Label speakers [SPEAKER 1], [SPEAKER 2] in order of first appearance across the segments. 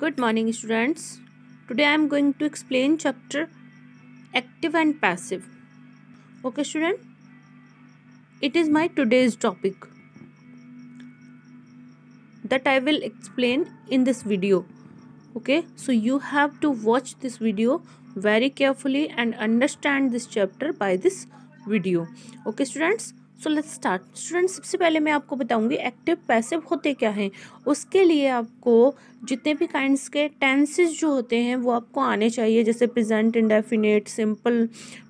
[SPEAKER 1] Good morning students. Today I am going to explain chapter active and passive. Okay student. It is my today's topic that I will explain in this video. Okay. So you have to watch this video very carefully and understand this chapter by this video. Okay students. So let's start student सबसे पहले मैं आपको बताऊंगी active passive होते क्या हैं उसके लिए आपको जितने भी काइंड्स के टेंसेस जो होते हैं वो आपको आने चाहिए जैसे present indefinite simple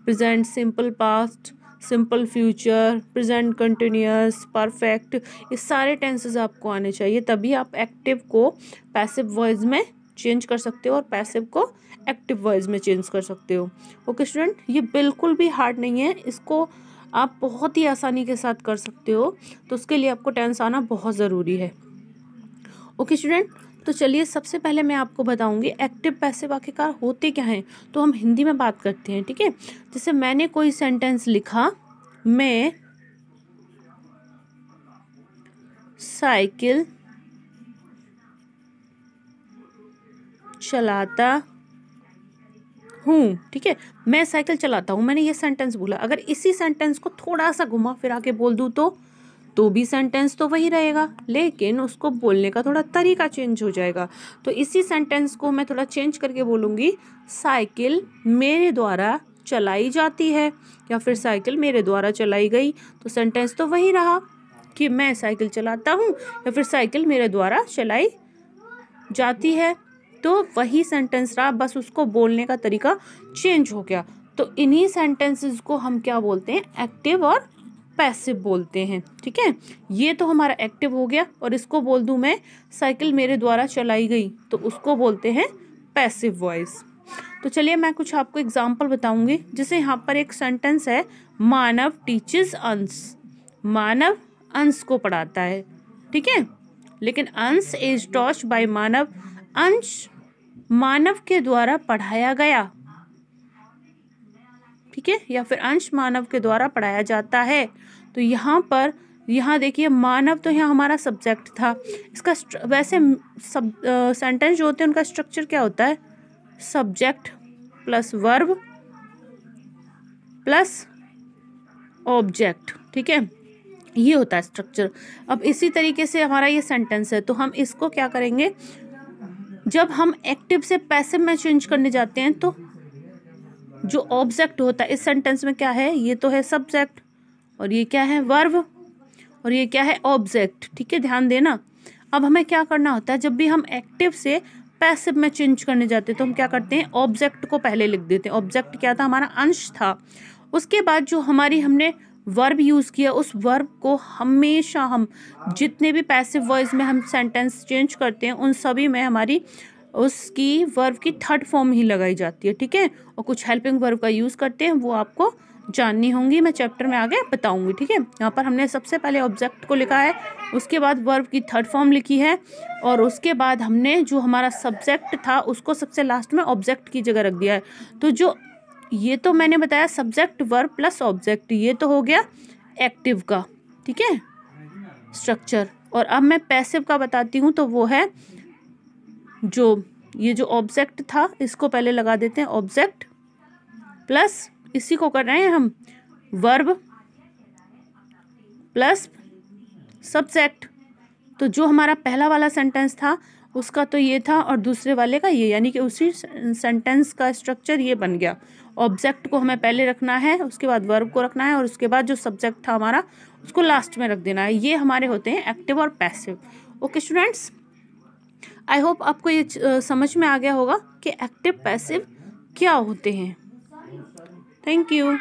[SPEAKER 1] present simple past simple future present continuous perfect ये सारे टेंसेज आपको आने चाहिए तभी आप एक्टिव को पैसिव वॉइस में चेंज कर सकते हो और पैसिव को एक्टिव वॉइस में चेंज कर सकते हो ओके स्टूडेंट ये बिल्कुल भी हार्ड नहीं है इसको आप बहुत ही आसानी के साथ कर सकते हो तो उसके लिए आपको टेंस आना बहुत ज़रूरी है ओके स्टूडेंट तो चलिए सबसे पहले मैं आपको बताऊंगी एक्टिव पैसे वाक्यकार होते क्या हैं तो हम हिंदी में बात करते हैं ठीक है जैसे मैंने कोई सेंटेंस लिखा मैं साइकिल चलाता हूँ ठीक है मैं साइकिल चलाता हूँ मैंने ये सेंटेंस बोला अगर इसी सेंटेंस को थोड़ा सा घुमा फिरा के बोल दूँ तो तो भी सेंटेंस तो वही रहेगा लेकिन उसको बोलने का थोड़ा तरीका चेंज हो जाएगा तो इसी सेंटेंस को मैं थोड़ा चेंज करके बोलूँगी साइकिल मेरे द्वारा चलाई जाती है या फिर साइकिल मेरे द्वारा चलाई गई तो सेंटेंस तो वही रहा कि मैं साइकिल चलाता हूँ या फिर साइकिल मेरे द्वारा चलाई जाती है तो वही सेंटेंस रहा बस उसको बोलने का तरीका चेंज हो गया तो इन्हीं सेंटेंसेस को हम क्या बोलते हैं एक्टिव और पैसिव बोलते हैं ठीक है ये तो हमारा एक्टिव हो गया और इसको बोल दूँ मैं साइकिल मेरे द्वारा चलाई गई तो उसको बोलते हैं पैसिव वॉइस तो चलिए मैं कुछ आपको एग्जाम्पल बताऊंगी जैसे यहाँ पर एक सेंटेंस है मानव टीचेस अंश मानव अंश को पढ़ाता है ठीक है लेकिन अंश इज टॉच बाय मानव अंश मानव के द्वारा पढ़ाया गया ठीक है या फिर अंश मानव के द्वारा पढ़ाया जाता है तो यहाँ पर यहाँ देखिए मानव तो यहाँ हमारा सब्जेक्ट था इसका वैसे सब सेंटेंस जो होते हैं उनका स्ट्रक्चर क्या होता है subject plus verb plus object ठीक है ये होता है स्ट्रक्चर अब इसी तरीके से हमारा ये सेंटेंस है तो हम इसको क्या करेंगे जब हम एक्टिव से पैसिव में चेंज करने जाते हैं तो जो ऑब्जेक्ट होता है इस सेंटेंस में क्या है ये तो है सब्जेक्ट और ये क्या है वर्व और ये क्या है ऑब्जेक्ट ठीक है ध्यान देना अब हमें क्या करना होता है जब भी हम एक्टिव से पैसिव में चेंज करने जाते हैं तो हम क्या करते हैं ऑब्जेक्ट को पहले लिख देते हैं ऑब्जेक्ट क्या था हमारा अंश था उसके बाद जो हमारी हमने वर्ब यूज़ किया उस वर्ब को हमेशा हम जितने भी पैसिव वर्ड्स में हम सेंटेंस चेंज करते हैं उन सभी में हमारी उसकी वर्ब की थर्ड फॉर्म ही लगाई जाती है ठीक है और कुछ हेल्पिंग वर्ब का यूज़ करते हैं वो आपको जाननी होंगी मैं चैप्टर में आगे बताऊंगी ठीक है यहाँ पर हमने सबसे पहले ऑब्जेक्ट को लिखा है उसके बाद वर्ब की थर्ड फॉर्म लिखी है और उसके बाद हमने जो हमारा सब्जेक्ट था उसको सबसे लास्ट में ऑब्जेक्ट की जगह रख दिया है तो जो ये तो मैंने बताया सब्जेक्ट वर्ब प्लस ऑब्जेक्ट ये तो हो गया एक्टिव का ठीक है स्ट्रक्चर और अब मैं पैसिव का बताती हूँ तो वो है जो ये जो ऑब्जेक्ट था इसको पहले लगा देते हैं ऑब्जेक्ट प्लस इसी को कर रहे हैं हम वर्ब प्लस सब्जेक्ट तो जो हमारा पहला वाला सेंटेंस था उसका तो ये था और दूसरे वाले का ये यानी कि उसी सेंटेंस का स्ट्रक्चर ये बन गया ऑब्जेक्ट को हमें पहले रखना है उसके बाद वर्ब को रखना है और उसके बाद जो सब्जेक्ट था हमारा उसको लास्ट में रख देना है ये हमारे होते हैं एक्टिव और passive okay students I hope आपको ये समझ में आ गया होगा कि एक्टिव पैसिव क्या होते हैं थैंक यू